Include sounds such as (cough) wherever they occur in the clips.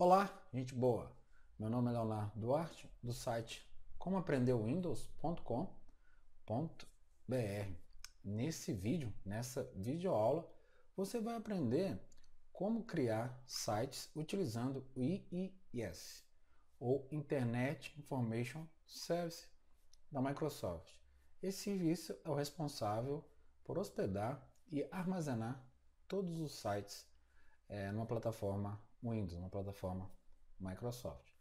Olá, gente boa! Meu nome é Leonardo Duarte, do site comoaprenderwindows.com.br. Nesse vídeo, nessa videoaula, você vai aprender como criar sites utilizando o IIS, ou Internet Information Service, da Microsoft. Esse serviço é o responsável por hospedar e armazenar todos os sites é, numa plataforma Windows, na plataforma Microsoft.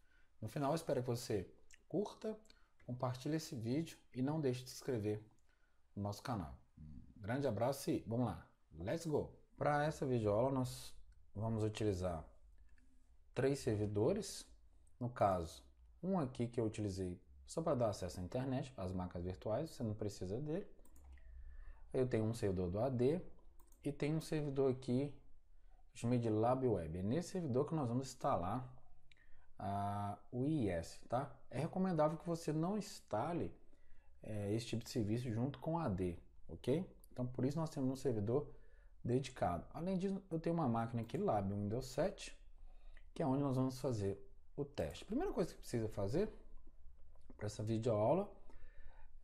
No final, espero que você curta, compartilhe esse vídeo e não deixe de se inscrever no nosso canal. Um grande abraço e vamos lá, let's go! Para essa videoaula, nós vamos utilizar três servidores, no caso, um aqui que eu utilizei só para dar acesso à internet, às marcas virtuais, você não precisa dele. Eu tenho um servidor do AD e tem um servidor aqui chamei de Lab Web. É nesse servidor que nós vamos instalar o IIS, tá? É recomendável que você não instale é, esse tipo de serviço junto com AD, ok? Então por isso nós temos um servidor dedicado. Além disso, eu tenho uma máquina aqui, Lab Windows 7, que é onde nós vamos fazer o teste. Primeira coisa que precisa fazer para essa videoaula,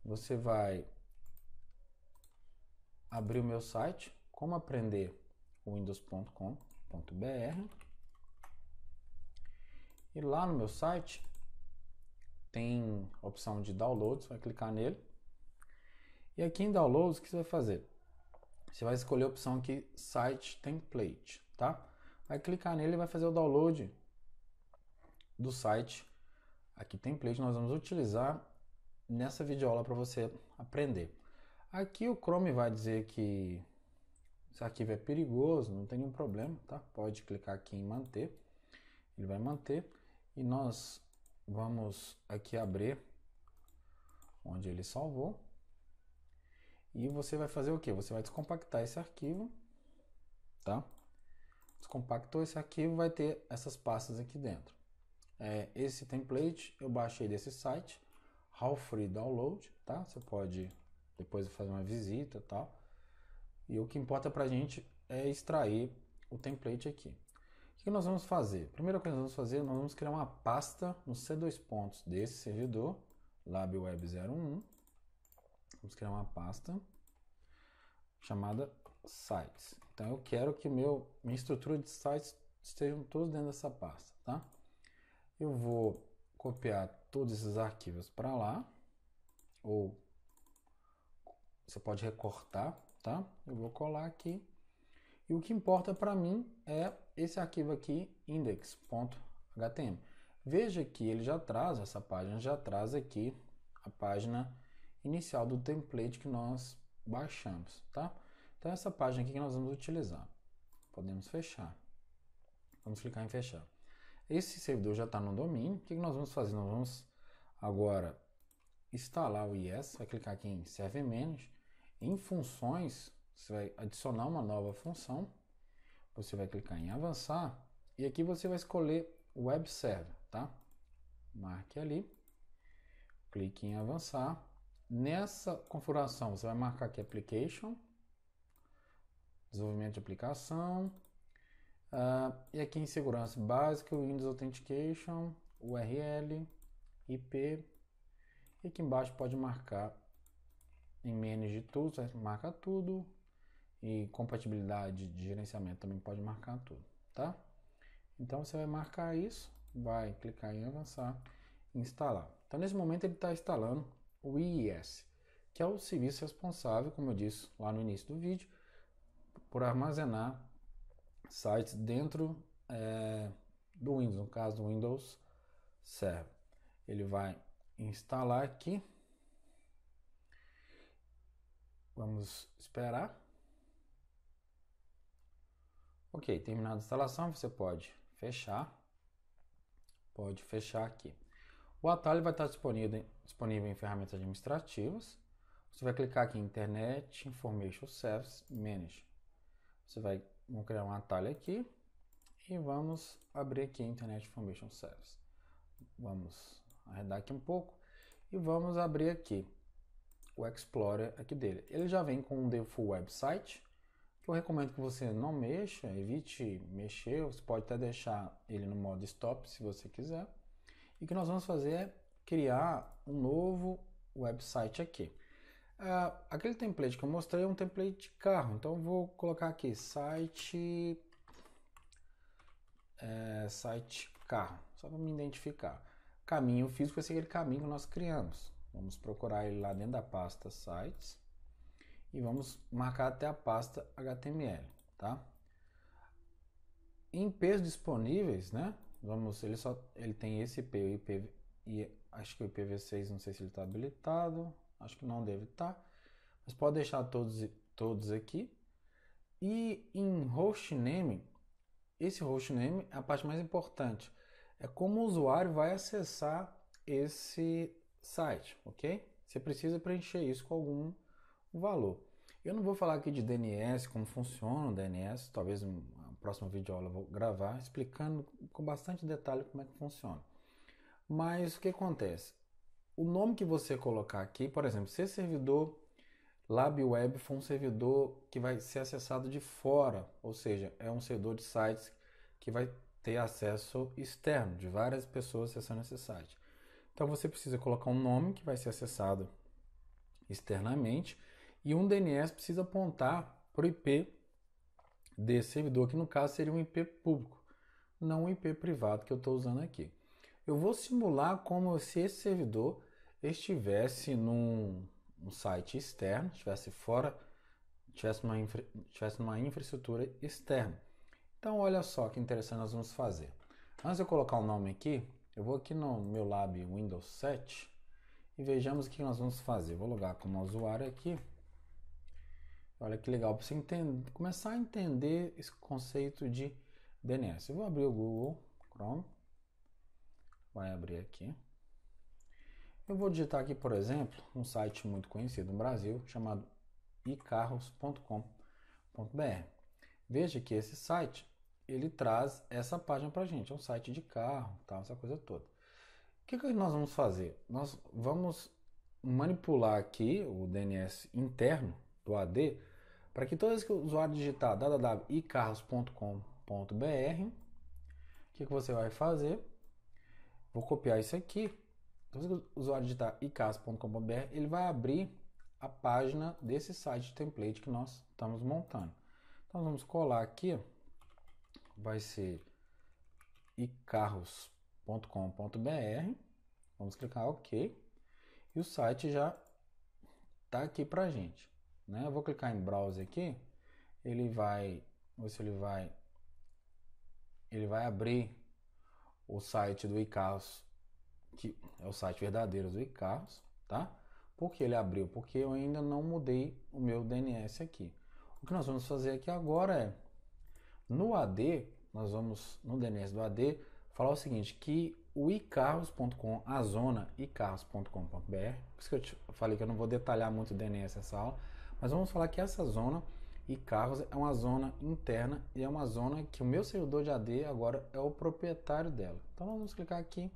você vai abrir o meu site, como aprender windows.com.br. E lá no meu site tem a opção de downloads, vai clicar nele. E aqui em downloads, o que você vai fazer? Você vai escolher a opção aqui site template, tá? Vai clicar nele e vai fazer o download do site aqui template nós vamos utilizar nessa videoaula para você aprender. Aqui o Chrome vai dizer que esse arquivo é perigoso, não tem nenhum problema, tá? Pode clicar aqui em manter. Ele vai manter. E nós vamos aqui abrir onde ele salvou. E você vai fazer o que? Você vai descompactar esse arquivo, tá? Descompactou esse arquivo, vai ter essas pastas aqui dentro. É, esse template eu baixei desse site, How Free Download, tá? Você pode depois fazer uma visita, tal. Tá? E o que importa para a gente é extrair o template aqui. O que nós vamos fazer? Primeira coisa que nós vamos fazer, nós vamos criar uma pasta no C2 pontos desse servidor, labweb01. Vamos criar uma pasta chamada sites. Então eu quero que meu minha estrutura de sites estejam todos dentro dessa pasta, tá? Eu vou copiar todos esses arquivos para lá ou você pode recortar tá? Eu vou colar aqui. E o que importa para mim é esse arquivo aqui, index.html. Veja que ele já traz, essa página já traz aqui a página inicial do template que nós baixamos, tá? Então essa página aqui que nós vamos utilizar. Podemos fechar. Vamos clicar em fechar. Esse servidor já está no domínio. O que nós vamos fazer? Nós vamos agora instalar o IS. Vai clicar aqui em Server Manage. Em funções, você vai adicionar uma nova função, você vai clicar em avançar e aqui você vai escolher web server, tá? Marque ali, clique em avançar. Nessa configuração, você vai marcar aqui application, desenvolvimento de aplicação, uh, e aqui em segurança básica, Windows Authentication, URL, IP, e aqui embaixo pode marcar em manage tools, marca tudo. E compatibilidade de gerenciamento também pode marcar tudo, tá? Então você vai marcar isso, vai clicar em avançar, instalar. Então nesse momento ele está instalando o IIS, que é o serviço responsável, como eu disse lá no início do vídeo, por armazenar sites dentro é, do Windows, no caso do Windows Server. Ele vai instalar aqui Vamos esperar. Ok, terminada a instalação, você pode fechar. Pode fechar aqui. O atalho vai estar disponível, disponível em ferramentas administrativas. Você vai clicar aqui em Internet Information Service Manage. Você vai vamos criar um atalho aqui e vamos abrir aqui Internet Information Service. Vamos arredar aqui um pouco e vamos abrir aqui o Explorer aqui dele. Ele já vem com um default website, que eu recomendo que você não mexa, evite mexer, você pode até deixar ele no modo stop se você quiser. E o que nós vamos fazer é criar um novo website aqui. Uh, aquele template que eu mostrei é um template de carro, então vou colocar aqui site é, site carro, só para me identificar. Caminho físico é aquele caminho que nós criamos. Vamos procurar ele lá dentro da pasta sites e vamos marcar até a pasta HTML, tá? Em IPs disponíveis, né? Vamos, ele só ele tem esse IP, o IP e acho que o IPv6, não sei se ele está habilitado, acho que não deve estar, tá, mas pode deixar todos todos aqui. E em hostname, esse hostname é a parte mais importante. É como o usuário vai acessar esse site, ok? Você precisa preencher isso com algum valor. Eu não vou falar aqui de DNS, como funciona o DNS, talvez na próxima videoaula eu vou gravar explicando com bastante detalhe como é que funciona. Mas o que acontece? O nome que você colocar aqui, por exemplo, se esse servidor LabWeb for um servidor que vai ser acessado de fora, ou seja, é um servidor de sites que vai ter acesso externo de várias pessoas acessando esse site. Então você precisa colocar um nome que vai ser acessado externamente e um DNS precisa apontar para o IP desse servidor, que no caso seria um IP público, não um IP privado que eu estou usando aqui. Eu vou simular como se esse servidor estivesse num um site externo, estivesse fora, tivesse uma, infra, tivesse uma infraestrutura externa. Então olha só que interessante nós vamos fazer. Antes de eu colocar o um nome aqui, eu vou aqui no meu Lab Windows 7 e vejamos o que nós vamos fazer. Vou logar como usuário aqui. Olha que legal, para você entender, começar a entender esse conceito de DNS. Eu vou abrir o Google Chrome. Vai abrir aqui. Eu vou digitar aqui, por exemplo, um site muito conhecido no Brasil chamado icarros.com.br. Veja que esse site ele traz essa página para a gente. É um site de carro, tal, essa coisa toda. O que, que nós vamos fazer? Nós vamos manipular aqui o DNS interno do AD para que toda vez que o usuário digitar www.icarros.com.br, o que, que você vai fazer? Vou copiar isso aqui. Toda então, vez que o usuário digitar icarros.com.br, ele vai abrir a página desse site template que nós estamos montando. Então vamos colar aqui vai ser icarros.com.br. Vamos clicar OK. E o site já está aqui para gente. Né? Eu vou clicar em Browser aqui. Ele vai, ou se ele vai, ele vai abrir o site do iCarros, que é o site verdadeiro do iCarros, tá? Porque ele abriu, porque eu ainda não mudei o meu DNS aqui. O que nós vamos fazer aqui agora é no AD, nós vamos, no DNS do AD, falar o seguinte, que o icarros.com, a zona icarros.com.br, por isso que eu falei que eu não vou detalhar muito o DNS nessa aula, mas vamos falar que essa zona icarros é uma zona interna e é uma zona que o meu servidor de AD agora é o proprietário dela. Então nós vamos clicar aqui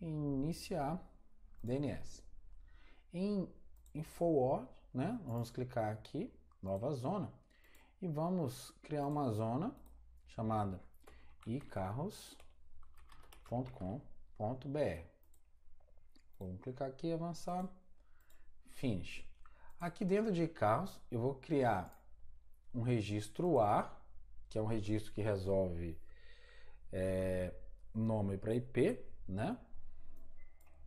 em iniciar DNS. Em, em forward, né, vamos clicar aqui, nova zona e vamos criar uma zona chamada icarros.com.br. Vamos clicar aqui avançar. Finish. Aqui dentro de carros eu vou criar um registro A, que é um registro que resolve é, nome para IP, né?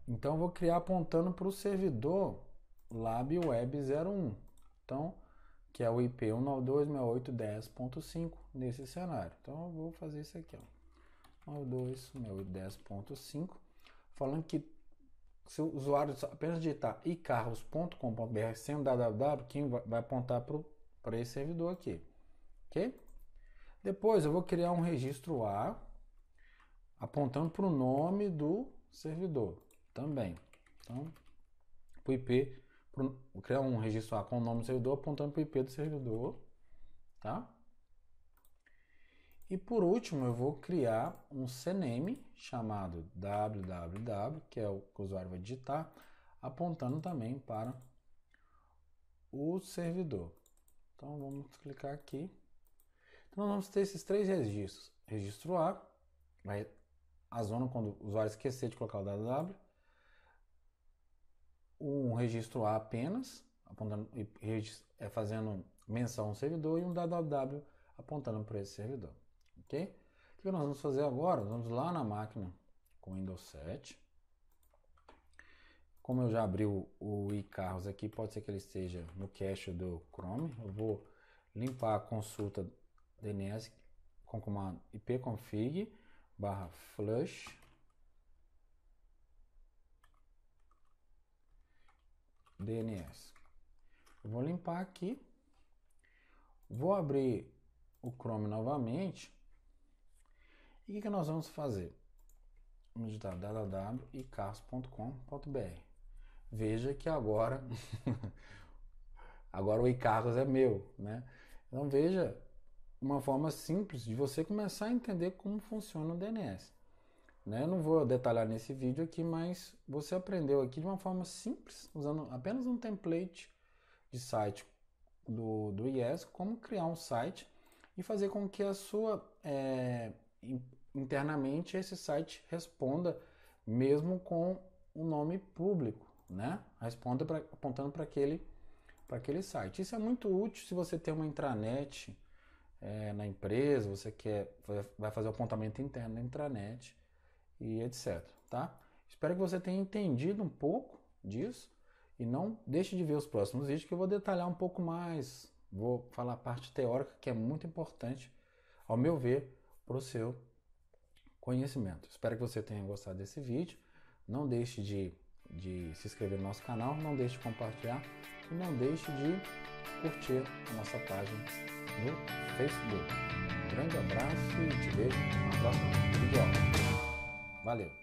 Então eu vou criar apontando para o servidor LabWeb01. Então que é o IP 192.168.10.5 nesse cenário. Então eu vou fazer isso aqui, ó. 192.168.10.5, falando que se o usuário apenas digitar icarros.com.br sem www, quem vai apontar para esse servidor aqui, ok? Depois eu vou criar um registro A, apontando para o nome do servidor também. Então, o IP criar um registro A com o nome do servidor apontando para o IP do servidor, tá? E por último, eu vou criar um CNAME chamado www, que é o que o usuário vai digitar, apontando também para o servidor. Então vamos clicar aqui. Então vamos ter esses três registros. Registro A, vai a zona quando o usuário esquecer de colocar o www um registro A apenas, apontando, é, fazendo menção a um servidor, e um www apontando para esse servidor. Ok? O que nós vamos fazer agora? Vamos lá na máquina com Windows 7. Como eu já abri o, o iCarros aqui, pode ser que ele esteja no cache do Chrome. Eu vou limpar a consulta DNS com comando ipconfig barra flush DNS. Eu vou limpar aqui. Vou abrir o Chrome novamente. E o que, que nós vamos fazer? Vamos digitar www.icarros.com.br. Veja que agora (laughs) agora o iCarros é meu, né? Então veja uma forma simples de você começar a entender como funciona o DNS. Né? Não vou detalhar nesse vídeo aqui, mas você aprendeu aqui de uma forma simples, usando apenas um template de site do, do IES, como criar um site e fazer com que a sua é, internamente esse site responda mesmo com o um nome público, né? Responda pra, apontando para aquele para aquele site. Isso é muito útil se você tem uma intranet é, na empresa, você quer vai fazer o apontamento interno na intranet e etc. Tá? Espero que você tenha entendido um pouco disso e não deixe de ver os próximos vídeos que eu vou detalhar um pouco mais. Vou falar a parte teórica que é muito importante, ao meu ver, para o seu conhecimento. Espero que você tenha gostado desse vídeo. Não deixe de, de se inscrever no nosso canal, não deixe de compartilhar e não deixe de curtir a nossa página no Facebook. Um grande abraço e te vejo na próxima vídeo. Valeu!